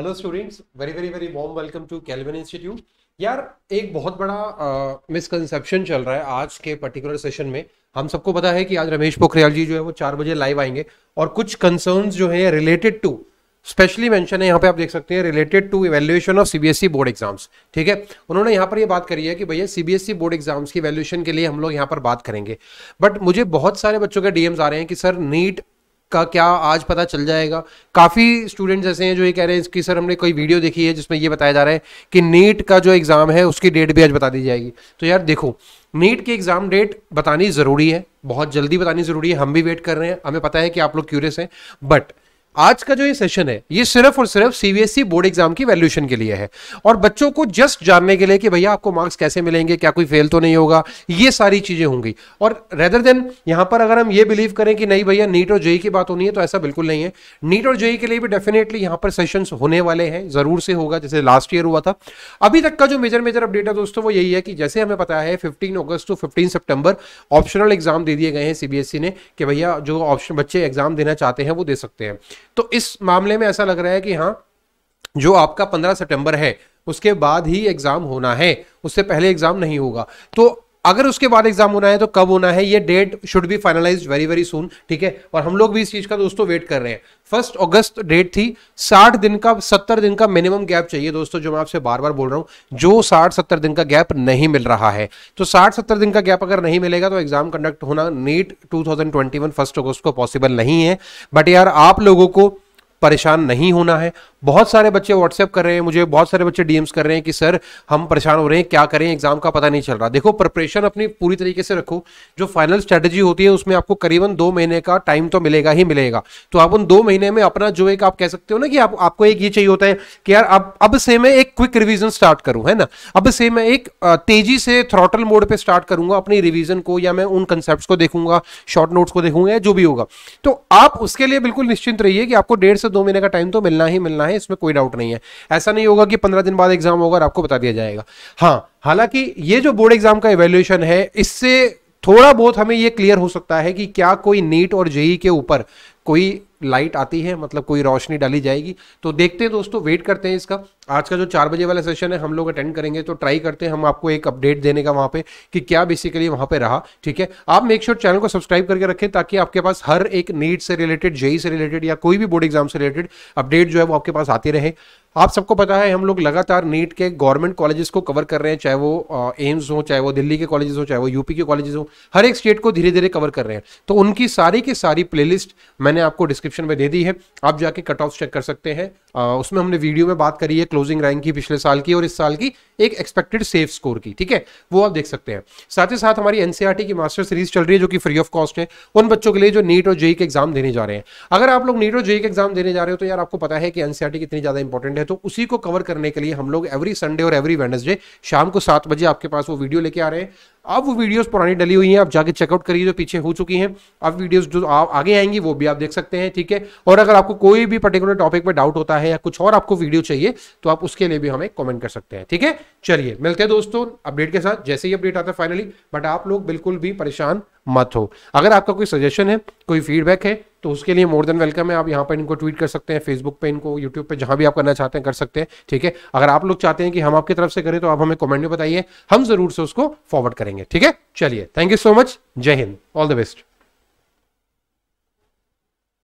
hello students very very very warm welcome to Calvin institute यार एक बहुत बड़ा मिसकनसेप्शन uh, चल रहा है आज के पर्टिकुलर सेशन में हम सबको पता है कि आज रमेश पोखरियाल जी जो है वो चार बजे लाइव आएंगे और कुछ कंसर्न्स जो है रिलेटेड टू स्पेशली मेंशन है यहाँ पे आप देख सकते हैं related to evaluation of CBSE board exams ठीक है उन्होंने यहाँ पर ये यह बात करी है कि भैया सीबीएसई बोर्ड एग्जाम्स की वैल्यूएशन के लिए हम लोग यहाँ पर बात करेंगे बट मुझे बहुत सारे बच्चों के डीएम्स आ रहे हैं कि सर नीट का क्या आज पता चल जाएगा काफ़ी स्टूडेंट्स ऐसे हैं जो ये कह रहे हैं कि सर हमने कोई वीडियो देखी है जिसमें ये बताया जा रहा है कि नीट का जो एग्ज़ाम है उसकी डेट भी आज बता दी जाएगी तो यार देखो नीट की एग्ज़ाम डेट बतानी ज़रूरी है बहुत जल्दी बतानी ज़रूरी है हम भी वेट कर रहे हैं हमें पता है कि आप लोग क्यूरियस हैं बट आज का जो ये सेशन है ये सिर्फ और सिर्फ सीबीएसई बोर्ड एग्जाम की वैल्यूशन के लिए है और बच्चों को जस्ट जानने के लिए कि भैया आपको मार्क्स कैसे मिलेंगे क्या कोई फेल तो नहीं होगा ये सारी चीजें होंगी और रेदर देन यहां पर अगर हम ये बिलीव करें कि नहीं भैया नीट और जेई की बात होनी है तो ऐसा बिल्कुल नहीं है नीट और जेई के लिए भी डेफिनेटली यहां पर सेशन होने वाले हैं जरूर से होगा जैसे लास्ट ईयर हुआ था अभी तक का जो मेजर मेजर अपडेट है दोस्तों वो यही है कि जैसे हमें पता है fifteen August to fifteen September optional exam दे दिए गए हैं सीबीएसई e ने कि भैया जो ऑप्शन बच्चे एग्जाम देना चाहते हैं वो दे सकते हैं तो इस मामले में ऐसा लग रहा है कि हाँ जो आपका पंद्रह सितंबर है उसके बाद ही एग्जाम होना है उससे पहले एग्जाम नहीं होगा तो अगर उसके बाद एग्जाम होना है तो कब होना है ये date should be finalise very very soon ठीक है और हम लोग भी इस चीज का दोस्तों वेट कर रहे हैं फर्स्ट अगस्त डेट थी साठ दिन का सत्तर दिन का मिनिमम गैप चाहिए दोस्तों जो मैं आपसे बार बार बोल रहा हूं जो साठ सत्तर दिन का गैप नहीं मिल रहा है तो साठ सत्तर दिन का गैप अगर नहीं मिलेगा तो एग्जाम कंडक्ट होना नीट टू फर्स्ट अगस्त को पॉसिबल नहीं है बट यार आप लोगों को परेशान नहीं होना है बहुत सारे बच्चे व्हाट्सएप कर रहे हैं मुझे बहुत सारे बच्चे डीएम्स कर रहे हैं कि सर हम परेशान हो रहे हैं क्या करें एग्जाम का पता नहीं चल रहा देखो प्रिपरेशन अपनी पूरी तरीके से रखो जो फाइनल स्ट्रेटेजी होती है उसमें आपको करीबन दो महीने का टाइम तो मिलेगा ही मिलेगा तो आप उन दो महीने में अपना जो एक आप कह सकते हो ना कि आप, आपको एक ये चाहिए होता है कि यार अब अब से मैं एक क्विक रिविजन स्टार्ट करूँ है ना अब से मैं एक तेजी से थ्रॉटल मोड पर स्टार्ट करूंगा अपनी रिविजन को या मैं उन कंसेप्ट को देखूंगा शॉर्ट नोट्स को देखूंगा या जो भी होगा तो आप उसके लिए बिल्कुल निश्चिंत रहिए कि आपको डेढ़ से दो महीने का टाइम तो मिलना ही मिलना है है इसमें कोई डाउट नहीं है ऐसा नहीं होगा कि पंद्रह दिन बाद एग्जाम होगा और आपको बता दिया जाएगा हाँ हालांकि ये जो बोर्ड एग्जाम का एवेल्यूशन है इससे थोड़ा बहुत हमें ये क्लियर हो सकता है कि क्या कोई नीट और जेई e के ऊपर कोई लाइट आती है मतलब कोई रोशनी डाली जाएगी तो देखते हैं दोस्तों वेट करते हैं इसका आज का जो चार बजे वाला सेशन है हम लोग अटेंड करेंगे तो ट्राई करते हैं हम आपको एक अपडेट देने का वहाँ पे कि क्या बेसिकली वहाँ पे रहा ठीक है आप मेक श्योर चैनल को सब्सक्राइब करके रखें ताकि आपके पास हर एक नीट से रिलेटेड जेई e e से रिलेटेड या कोई भी बोर्ड एग्जाम से रिलेटेड अपडेट जो है वो आपके पास आती रहे आप सबको पता है हम लोग लगातार नीट के गवर्नमेंट कॉलेजेस को कवर कर रहे हैं चाहे वो एम्स हो चाहे वो दिल्ली के कॉलेजेस हो चाहे वो यूपी के कॉलेजेस हो हर एक स्टेट को धीरे धीरे कवर कर रहे हैं तो उनकी सारी की सारी प्लेलिस्ट मैंने आपको डिस्क्रिप्शन में दे दी है आप जाके कट ऑफ चेक कर सकते हैं उसमें हमने वीडियो में बात करी है क्लोजिंग रैंक की पिछले साल की और इस साल की एक एक्सपेक्टेड सेफ स्कोर की ठीक है वो आप देख सकते हैं साथ ही साथ हमारी एनसीआरटी e की मास्टर सीरीज चल रही है जो कि फ्री ऑफ कॉस्ट है उन बच्चों के लिए जो नीट और जेई के एग्जाम देने जा रहे हैं अगर आप लोग नीट और जेई के एग्जाम देने जा रहे हो तो यार आपको पता है कि एनसीआरटी e कितनी ज्यादा इंपॉर्टेंट है है तो उसी को कवर करने के लिए हम लोग एवरी संडे और एवरी वेनसडे शाम को सात बजे आपके पास वो वीडियो लेके आ रहे हैं अब वो वीडियोस पुरानी डली हुई हैं आप जाके चेकआउट करिए जो पीछे हो चुकी हैं अब वीडियोस जो आ, आगे आएंगी वो भी आप देख सकते हैं ठीक है और अगर आपको कोई भी पर्टिकुलर टॉपिक में डाउट होता है या कुछ और आपको वीडियो चाहिए तो आप उसके लिए भी हमें कमेंट कर सकते हैं ठीक है चलिए मिलते हैं दोस्तों अपडेट के साथ जैसे ही अपडेट आता है फाइनली बट आप लोग बिल्कुल भी परेशान मत हो अगर आपका कोई सजेशन है कोई फीडबैक है तो उसके लिए मोर देन वेलकम है आप यहाँ पर इनको ट्वीट कर सकते हैं फेसबुक पे इनको यूट्यूब पे जहां भी आप करना चाहते हैं कर सकते हैं ठीक है अगर आप लोग चाहते हैं कि हम आपकी तरफ से करें तो आप हमें कॉमेंट में बताइए हम जरूर से उसको फॉरवर्ड करें करेंगे ठीक है चलिए थैंक यू सो मच जय हिंद ऑल द बेस्ट